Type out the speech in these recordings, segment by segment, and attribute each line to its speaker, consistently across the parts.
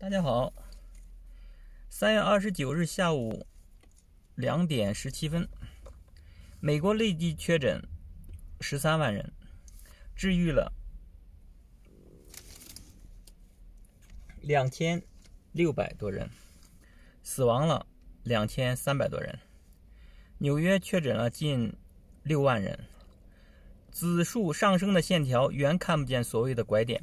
Speaker 1: 大家好，三月二十九日下午两点十七分，美国累计确诊十三万人，治愈了两千六百多人，死亡了两千三百多人。纽约确诊了近六万人，指数上升的线条原看不见所谓的拐点。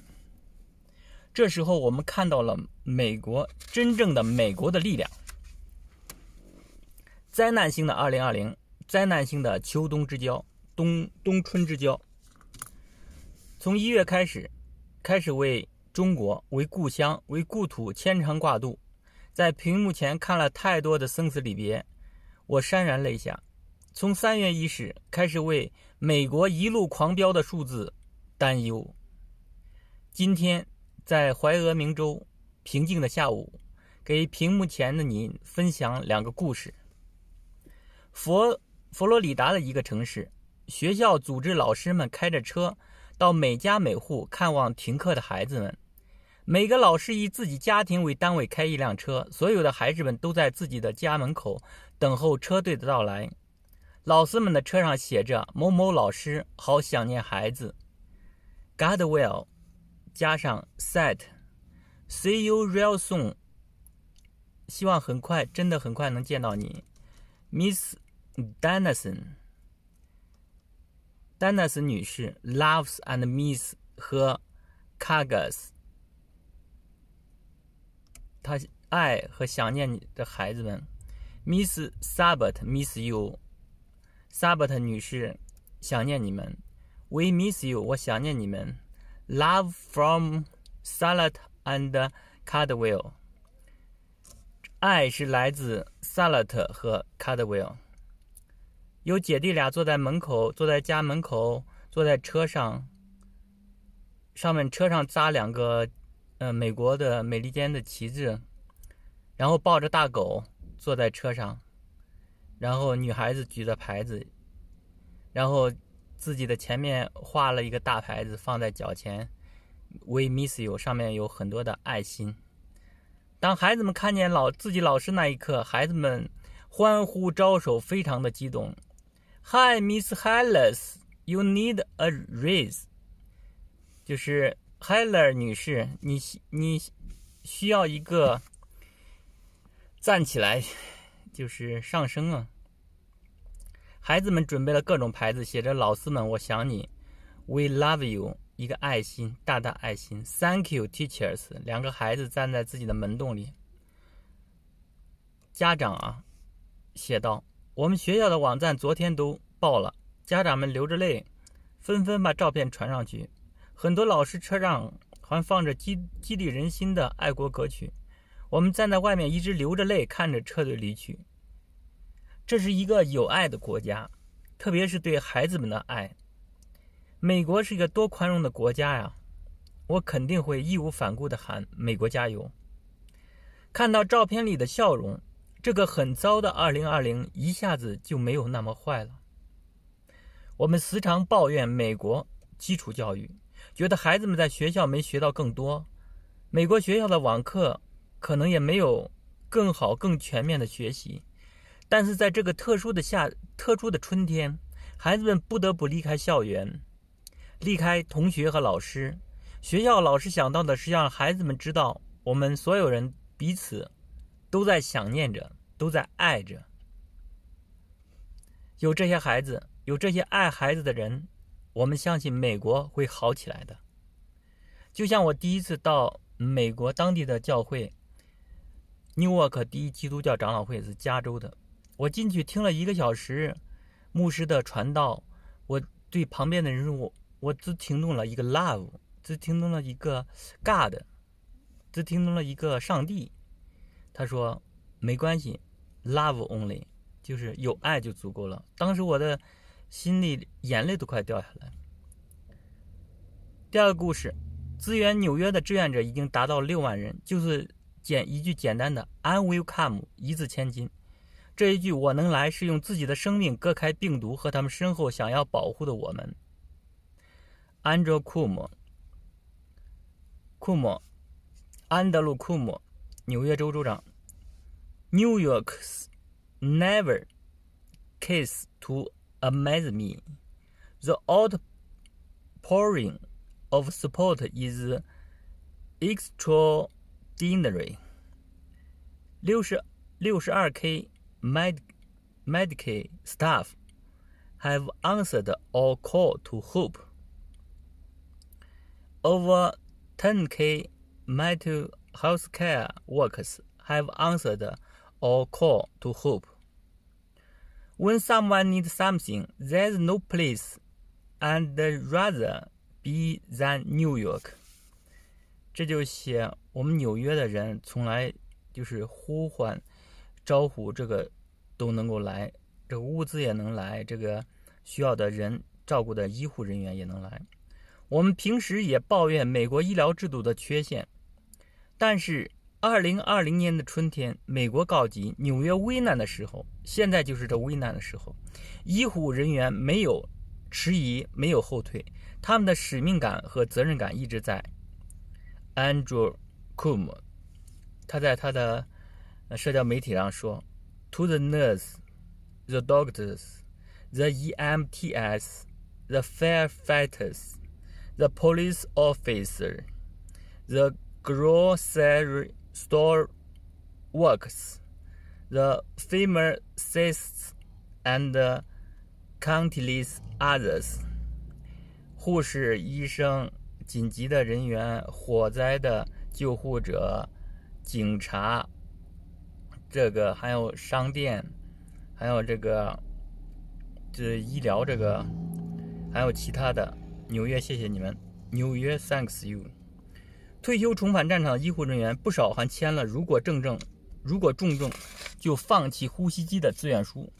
Speaker 1: 这时候，我们看到了美国真正的美国的力量。灾难性的二零二零，灾难性的秋冬之交，冬冬春之交。从一月开始，开始为中国、为故乡、为故土牵肠挂肚。在屏幕前看了太多的生死离别，我潸然泪下。从三月伊始，开始为美国一路狂飙的数字担忧。今天。在怀俄明州平静的下午，给屏幕前的您分享两个故事。佛佛罗里达的一个城市，学校组织老师们开着车到每家每户看望停课的孩子们。每个老师以自己家庭为单位开一辆车，所有的孩子们都在自己的家门口等候车队的到来。老师们的车上写着“某某老师，好想念孩子”。Godwell。加上 set，see you real soon。希望很快，真的很快能见到你 m i s s Denison。丹 i 斯女士 loves and miss her c a r g e s 她爱和想念你的孩子们，Miss Sabbath miss you。Sabbath 女士想念你们，We miss you。我想念你们。Love from s a l a d and Caldwell。爱是来自 s a l a d 和 Caldwell。有姐弟俩坐在门口，坐在家门口，坐在车上。上面车上扎两个，嗯，美国的、美利坚的旗帜，然后抱着大狗坐在车上，然后女孩子举着牌子，然后。自己的前面画了一个大牌子，放在脚前。We miss you，上面有很多的爱心。当孩子们看见老自己老师那一刻，孩子们欢呼招手，非常的激动。Hi Miss h e l e s you need a raise。就是 h e l e r 女士，你你需要一个站起来，就是上升啊。孩子们准备了各种牌子，写着“老师们，我想你 ”，“We love you”，一个爱心，大大爱心，“Thank you teachers”。两个孩子站在自己的门洞里。家长啊，写道：“我们学校的网站昨天都爆了，家长们流着泪，纷纷把照片传上去。很多老师车上还放着激激励人心的爱国歌曲，我们站在外面一直流着泪看着车队离去。”这是一个有爱的国家，特别是对孩子们的爱。美国是一个多宽容的国家呀，我肯定会义无反顾地喊“美国加油”。看到照片里的笑容，这个很糟的2020一下子就没有那么坏了。我们时常抱怨美国基础教育，觉得孩子们在学校没学到更多，美国学校的网课可能也没有更好、更全面的学习。但是在这个特殊的夏、特殊的春天，孩子们不得不离开校园，离开同学和老师。学校老师想到的是让孩子们知道，我们所有人彼此都在想念着，都在爱着。有这些孩子，有这些爱孩子的人，我们相信美国会好起来的。就像我第一次到美国当地的教会，Newark 第一基督教长老会是加州的。我进去听了一个小时，牧师的传道，我对旁边的人说：“我，我只听懂了一个 love，只听懂了一个 god，只听懂了一个上帝。”他说：“没关系，love only，就是有爱就足够了。”当时我的心里眼泪都快掉下来。第二个故事，支援纽约的志愿者已经达到六万人，就是简一句简单的 “I will come”，一字千金。这一句“我能来”是用自己的生命割开病毒和他们身后想要保护的我们。安德库姆，库姆，安德鲁·库姆，纽约州州长，New York's never case to amaze me. The outpouring of support is extraordinary. 六十六十二 K med- Medicaid staff have answered all call to hope. Over 10k mental health care workers have answered all call to hope. When someone needs something, there is no place and rather be than New 这就写我们纽约的人从来就是呼唤。招呼这个都能够来，这个物资也能来，这个需要的人照顾的医护人员也能来。我们平时也抱怨美国医疗制度的缺陷，但是二零二零年的春天，美国告急，纽约危难的时候，现在就是这危难的时候，医护人员没有迟疑，没有后退，他们的使命感和责任感一直在。Andrew Com，他在他的。那社交媒体上说，to the nurse, the doctors, the EMTs, the firefighters, the police officer, the grocery store workers, the pharmacists, and countless others. 这个还有商店，还有这个，就是医疗这个，还有其他的。纽约，谢谢你们，纽约，thanks you。退休重返战场的医护人员不少，还签了如果重症，如果重症就放弃呼吸机的自愿书，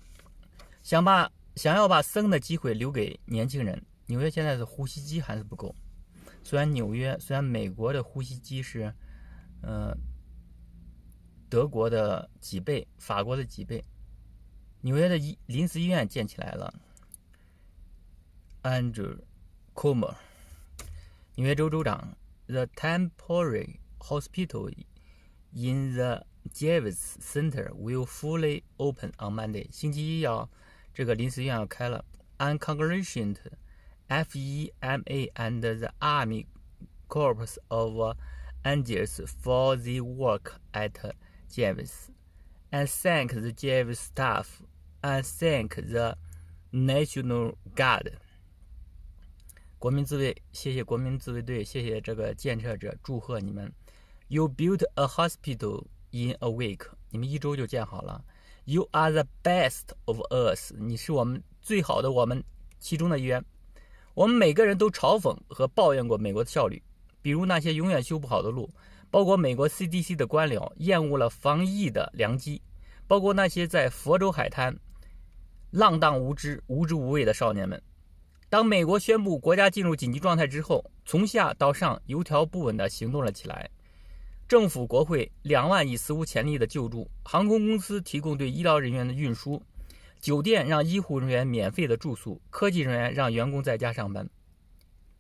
Speaker 1: 想把想要把生的机会留给年轻人。纽约现在是呼吸机还是不够？虽然纽约，虽然美国的呼吸机是，呃。德国的几倍，法国的几倍。纽约的医临时医院建起来了。Andrew Cuomo，纽约州州长，The temporary hospital in the Javits Center will fully open on Monday。星期一要这个临时医院要开了。And congratulations FEMA and the Army Corps of Engineers for the work at James，I thank the JF staff. I thank the National Guard. 国民自卫，谢谢国民自卫队，谢谢这个建设者，祝贺你们。You built a hospital in a week. 你们一周就建好了。You are the best of us. 你是我们最好的我们其中的一员。我们每个人都嘲讽和抱怨过美国的效率，比如那些永远修不好的路。包括美国 CDC 的官僚厌恶了防疫的良机，包括那些在佛州海滩浪荡无知、无知无畏的少年们。当美国宣布国家进入紧急状态之后，从下到上有条不紊地行动了起来。政府、国会两万亿史无前例的救助，航空公司提供对医疗人员的运输，酒店让医护人员免费的住宿，科技人员让员工在家上班。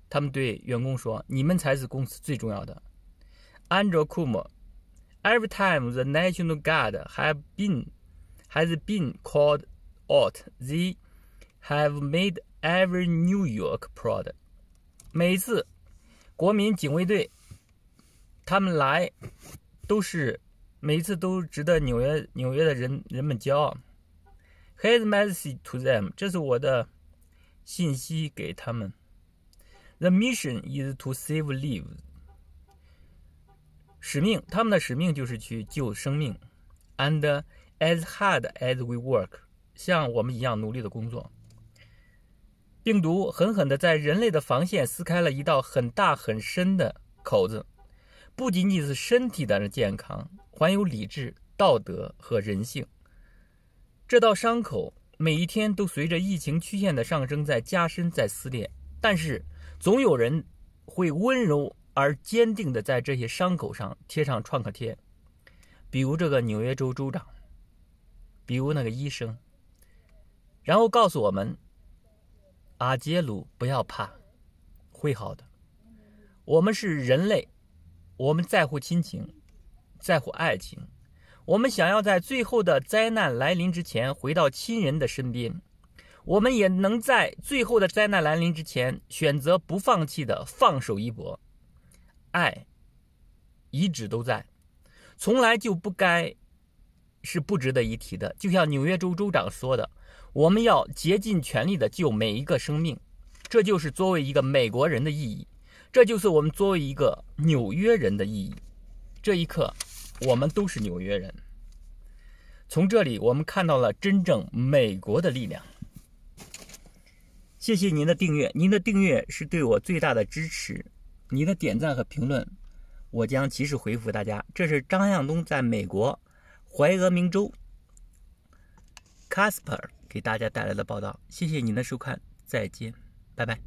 Speaker 1: 他们对员工说：“你们才是公司最重要的。” Andrew Cuomo. Every time the National Guard have been has been called out, they have made every New York proud. 每次国民警卫队他们来，都是每一次都值得纽约纽约的人人们骄傲。His message to them，这是我的信息给他们。The mission is to save lives. 使命，他们的使命就是去救生命。And as hard as we work，像我们一样努力的工作。病毒狠狠地在人类的防线撕开了一道很大很深的口子，不仅仅是身体的健康，还有理智、道德和人性。这道伤口每一天都随着疫情曲线的上升在加深、在撕裂。但是，总有人会温柔。而坚定地在这些伤口上贴上创可贴，比如这个纽约州州长，比如那个医生，然后告诉我们：“阿杰鲁，不要怕，会好的。我们是人类，我们在乎亲情，在乎爱情，我们想要在最后的灾难来临之前回到亲人的身边。我们也能在最后的灾难来临之前选择不放弃的放手一搏。”爱，一直都在，从来就不该，是不值得一提的。就像纽约州州长说的：“我们要竭尽全力的救每一个生命，这就是作为一个美国人的意义，这就是我们作为一个纽约人的意义。这一刻，我们都是纽约人。从这里，我们看到了真正美国的力量。谢谢您的订阅，您的订阅是对我最大的支持。”你的点赞和评论，我将及时回复大家。这是张向东在美国怀俄明州 Casper 给大家带来的报道。谢谢您的收看，再见，拜拜。